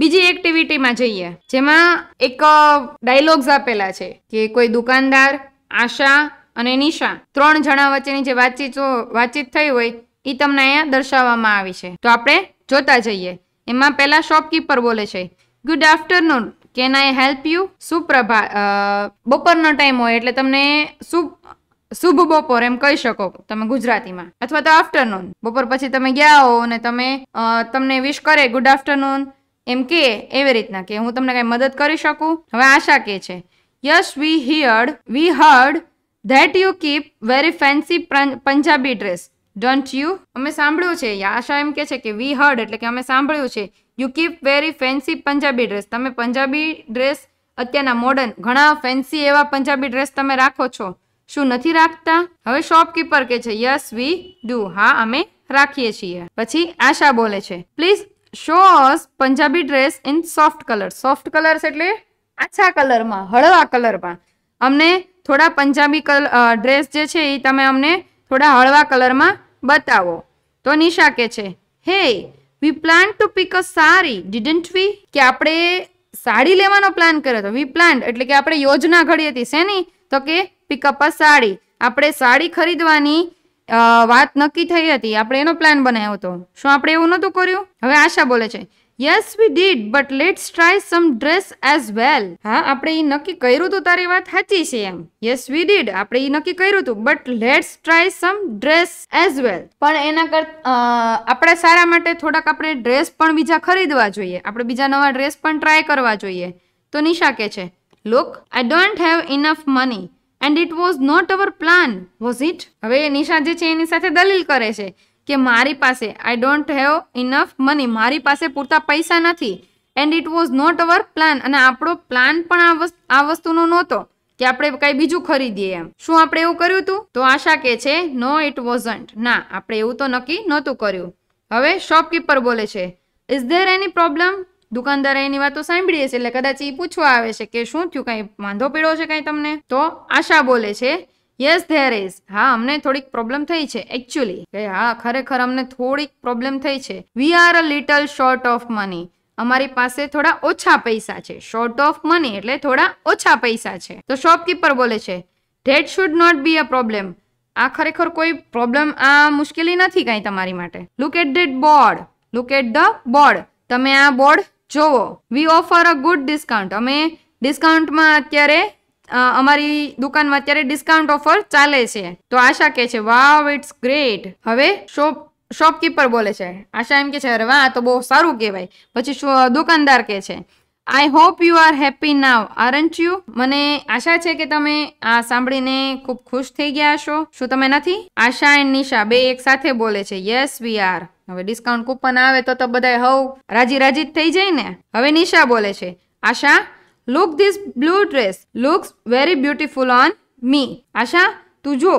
બીજી એક્ટિવિટીમાં જઈએ જેમાં એક ડાયલોગ્સ આપેલા છે કે કોઈ દુકાનદાર આશા અને નિશા ત્રણ જણા વચ્ચેની જે વાતચીત વાતચીત થઈ હોય એ તમને અહીંયા દર્શાવવામાં આવી છે તો આપણે જોતા જઈએ એમાં પહેલા શોપકીપર બોલે છે good afternoon can I help you સુપ્રભા બપોરનો ટાઈમ હોય એટલે તમને સુપ શુભ બપોર એમ કહી શકો તમે ગુજરાતીમાં અથવા તો આફ્ટરનૂન બપોર પછી તમે ગયા હો અને તમે તમને વિશ કરે ગુડ આફ્ટરનૂન એમ કે એવી રીતના કે હું તમને કંઈ મદદ કરી શકું હવે આશા કે છે yes we heard we heard that you keep very fancy Punjabi dress don't you અમે સાંભળ્યું છે આશા એમ કે છે કે વી હર્ડ એટલે કે અમે સાંભળ્યું છે you keep very fancy Punjabi dress તમે પંજાબી ડ્રેસ અત્યારના મોડર્ન ઘણા ફેન્સી એવા પંજાબી ડ્રેસ તમે રાખો છો શું નથી રાખતા હવે શોપકીપર કે છે યસ વી ડુ હા અમે રાખીએ છીએ પછી આશા બોલે છે please show us Punjabi dress in soft colour soft colours એટલે આછા કલરમાં હળવા કલરમાં અમને થોડા પંજાબી કલર ડ્રેસ જે છે એ તમે અમને થોડા હળવા કલરમાં બતાવો તો નિશા કે છે hey we plan to pick a sari didn't વી કે આપણે સાડી લેવાનો પ્લાન કર્યો હતો વી પ્લાન એટલે કે આપણે યોજના ઘડી હતી શેની તો કે પિકઅપ અ સાડી આપણે સાડી ખરીદવાની વાત નક્કી થઈ હતી આપણે એનો પ્લાન બનાવ્યો હતો શું આપણે એવું નહોતું કર્યું હવે આશા બોલે છે yes we did but let's try some dress as well હા આપણે એ નક્કી કર્યું હતું તારી વાત સાચી છે એમ યસ વી ડીડ આપણે એ નક્કી કર્યું હતું but let's try some dress as well પણ એના કરતા આપણા સારા માટે થોડાક આપણે ડ્રેસ પણ બીજા ખરીદવા જોઈએ આપણે બીજા નવા ડ્રેસ પણ ટ્રાય કરવા જોઈએ તો નિશા કે છે look I don't have enough money and it was not our plan was it હવે નિશા જે છે એની સાથે દલીલ કરે છે કે મારી પાસે I don't have enough money મારી પાસે પૂરતા પૈસા નથી and it was not our plan અને આપણો પ્લાન પણ આ વસ્તુનો નહોતો કે આપણે કઈ બીજું ખરીદીએ એમ શું આપણે એવું કર્યું હતું તો આશા કે છે નો ઇટ વોઝન્ટ ના આપણે એવું તો નક્કી નહોતું કર્યું હવે શોપકીપર બોલે છે ઇઝ ધેર એની પ્રોબ્લેમ દુકાનદાર એની વાતો સાંભળીએ છે એટલે કદાચ એ પૂછવા આવે છે કે શું થયું કાંઈ વાંધો પીડો છે કાંઈ તમને તો આશા બોલે છે યસ ધેર ઇઝ હા અમને થોડીક પ્રોબ્લેમ થઈ છે એકચ્યુઅલી કે હા ખરેખર અમને થોડીક પ્રોબ્લેમ થઈ છે we are a little short of money અમારી પાસે થોડા ઓછા પૈસા છે શોર્ટ ઓફ મની એટલે થોડા ઓછા પૈસા છે તો શોપકીપર બોલે છે that should not be a problem આ ખરેખર કોઈ પ્રોબ્લેમ આ મુશ્કેલી નથી કાંઈ તમારી માટે look at that board look at the board તમે આ બોર્ડ જુઓ we offer a good discount અમે ડિસ્કાઉન્ટમાં અત્યારે અમારી દુકાનમાં અત્યારે ડિસ્કાઉન્ટ ઓફર ચાલે છે તો આશા કે છે વાવ ઇટ્સ ગ્રેટ હવે શોપ શોપકીપર બોલે છે આશા એમ કે છે અરે વાહ તો બહુ સારું કહેવાય પછી દુકાનદાર કહે છે I hope you are happy now aren't you મને આશા છે કે તમે આ સાંભળીને ખૂબ ખુશ થઈ ગયા હશો શું તમે નથી આશા એન્ડ નિશા બે એક સાથે બોલે છે યસ વી આર હવે ડિસ્કાઉન્ટ કૂપન આવે તો તો બધા હવ રાજી રાજી થઈ જાય ને હવે નિશા બોલે છે Asha look this blue dress looks very beautiful on me Asha તું જો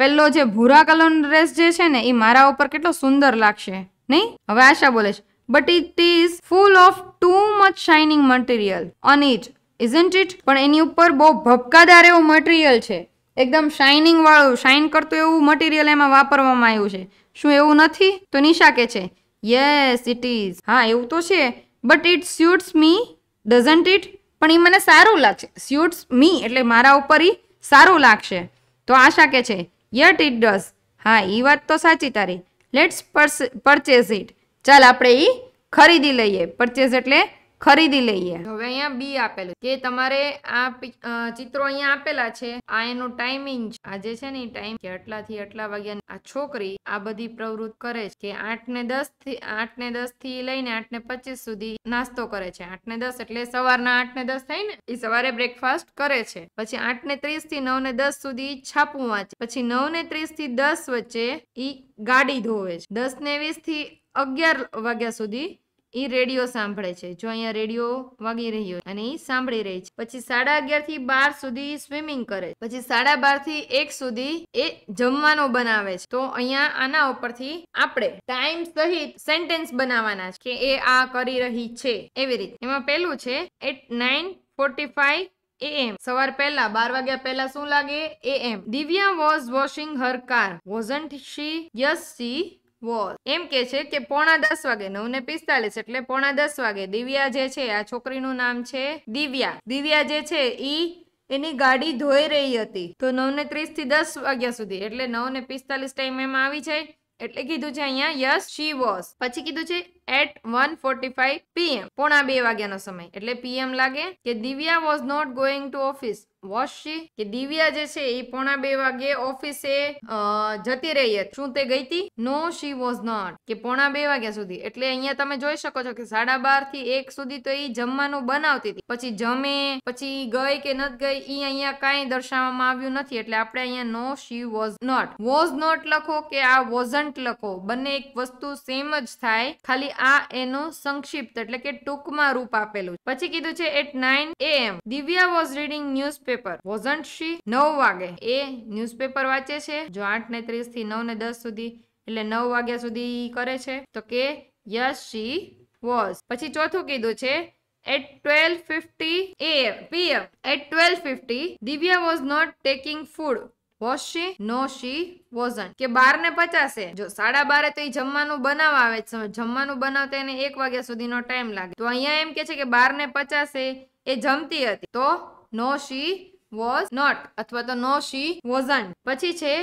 પેલો જે ભૂરા કલરનો ડ્રેસ જે છે ને એ મારા ઉપર કેટલો સુંદર લાગશે નહીં હવે આશા બોલે છે but it is full of too much shining material on it isn't it પણ એની ઉપર બહુ ભપકાદાર એવું મટીરિયલ છે એકદમ શાઇનિંગ વાળું શાઇન કરતું એવું મટીરિયલ એમાં વાપરવામાં આવ્યું છે શું એવું નથી તો નિશા કે છે યસ ઇટ ઇઝ હા એવું તો છે but it suits me doesn't it પણ એ મને સારું લાગશે સ્યુટ્સ મી એટલે મારા ઉપર એ સારું લાગશે તો આશા કે છે યટ ઇટ ડઝ હા એ વાત તો સાચી તારી લેટ્સ પરચેઝ ઇટ ચાલ આપણે એ ખરીદી લઈએ પરચેઝ એટલે ખરીદી લઈએ હવે અહીંયા બી આપેલું કે તમારે આ ચિત્રો અહીંયા આપેલા છે આ એનો ટાઈમિંગ છે આજે છે ને ટાઈમ કે આટલા થી આટલા વાગ્યા આ છોકરી આ બધી પ્રવૃત્ત કરે છે કે આઠ ને દસ થી આઠ ને દસ થી લઈને આઠ ને પચીસ સુધી નાસ્તો કરે છે આઠ ને દસ એટલે સવારના આઠ ને દસ થઈ ને એ સવારે બ્રેકફાસ્ટ કરે છે પછી આઠ ને ત્રીસ થી નવ ને દસ સુધી છાપું વાંચે પછી નવ ને ત્રીસ થી દસ વચ્ચે ઈ ગાડી ધોવે છે દસ ને વીસ થી અગિયાર વાગ્યા સુધી એ રેડિયો સાંભળે છે જો અહીંયા રેડિયો વાગી રહ્યો અને એ સાંભળી રહી છે પછી સાડા અગિયાર થી બાર સુધી સ્વિમિંગ કરે પછી સાડા બાર થી એક સુધી એ જમવાનો બનાવે છે તો અહીંયા આના ઉપરથી આપણે ટાઈમ સહિત સેન્ટેન્સ બનાવવાના છે કે એ આ કરી રહી છે એવી રીતે એમાં પેલું છે at nine forty five AM સવાર પહેલા બાર વાગ્યા પહેલા શું લાગે એ એમ Divya was washing her car wasn't she yes she was એમ કે છે કે પોણા દસ વાગે નવ ને પિસ્તાલીસ એટલે પોણા દસ વાગે દિવ્યા જે છે આ છોકરીનું નામ છે દિવ્યા દિવ્યા જે છે ઈ એની ગાડી ધોઈ રહી હતી તો નવ ને ત્રીસ થી દસ વાગ્યા સુધી એટલે નવ ને પિસ્તાલીસ ટાઈમ એમાં આવી જાય એટલે કીધું છે અહીંયા યસ શી વોઝ પછી કીધું છે at one forty five PM પોણા બે વાગ્યાનો સમય એટલે પીએમ લાગે કે Divya was not going to office was she કે દિવ્યા જે છે એ પોણા બે વાગે ઓફિસે જતી રહી હતી શું તે ગઈ હતી નો શી વોઝ નોટ કે પોણા બે વાગ્યા સુધી એટલે અહીંયા તમે જોઈ શકો છો કે સાડા બાર થી એક સુધી તો એ જમવાનું બનાવતી હતી પછી જમે પછી ગઈ કે નથી ગઈ એ અહીંયા કાંઈ દર્શાવવામાં આવ્યું નથી એટલે આપણે અહીંયા no she was not was not લખો કે આ વોઝન્ટ લખો બંને એક વસ્તુ સેમ જ થાય ખાલી આ એનો સંક્ષિપ્ત એટલે કે ટૂંકમાં રૂપ આપેલું પછી કીધું છે at nine A M Divya was reading news newspaper wasn't she નવ વાગે એ ન્યૂઝપેપર વાંચે છે જો આઠ ને ત્રીસથી નવ ને દસ સુધી એટલે નવ વાગ્યા સુધી કરે છે તો કે યસ શી વોઝ પછી ચોથું કીધું છે at twelve fifty A PM at twelve fifty Divya was not taking food was she no she wasn't કે બાર ને પચાસે જો સાડા બારે તો એ જમવાનું બનાવવા આવે છે જમવાનું બનાવતા એને એક વાગ્યા સુધીનો ટાઈમ લાગે તો અહીંયા એમ કે છે કે બાર ને પચાસે એ જમતી હતી તો નો શી વોઝ નોટ અથવા તો નો શી વોઝન્ટ પછી છે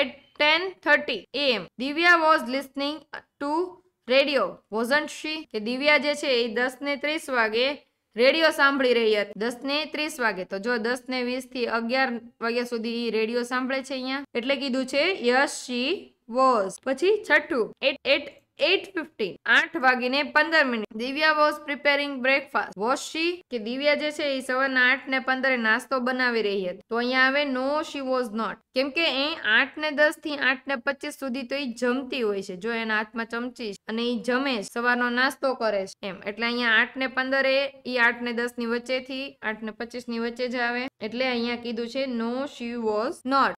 at ten thirty AM Divya was listening to radio wasn't she કે દિવ્યા જે છે એ દસ ને ત્રીસ વાગે રેડિયો સાંભળી રહી હતી દસ ને ત્રીસ વાગે તો જો દસ ને વીસ થી અગિયાર વાગ્યા સુધી રેડિયો સાંભળે છે અહીંયા એટલે કીધું છે યસ શી વોઝ પછી છઠ્ઠું એટ એટ એટ ફિફ્ટીન આઠ વાગીને પંદર minute Divya was preparing breakfast was she કે દિવ્યા જે છે એ સવારના આઠ ને પંદરે નાસ્તો બનાવી રહી હતી તો અહીંયા આવે નો શી વોઝ નોટ કેમ કે એ આઠ ને દસ થી આઠ ને પચીસ સુધી તો એ જમતી હોય છે જો એના હાથમાં ચમચી અને એ જમે છે સવારનો નાસ્તો કરે છે એમ એટલે અહીંયા આઠ ને પંદરે એ આઠ ને દસ ની વચ્ચેથી આઠ ને પચીસ ની વચ્ચે જ આવે એટલે અહીંયા કીધું છે નો શી વોઝ નોટ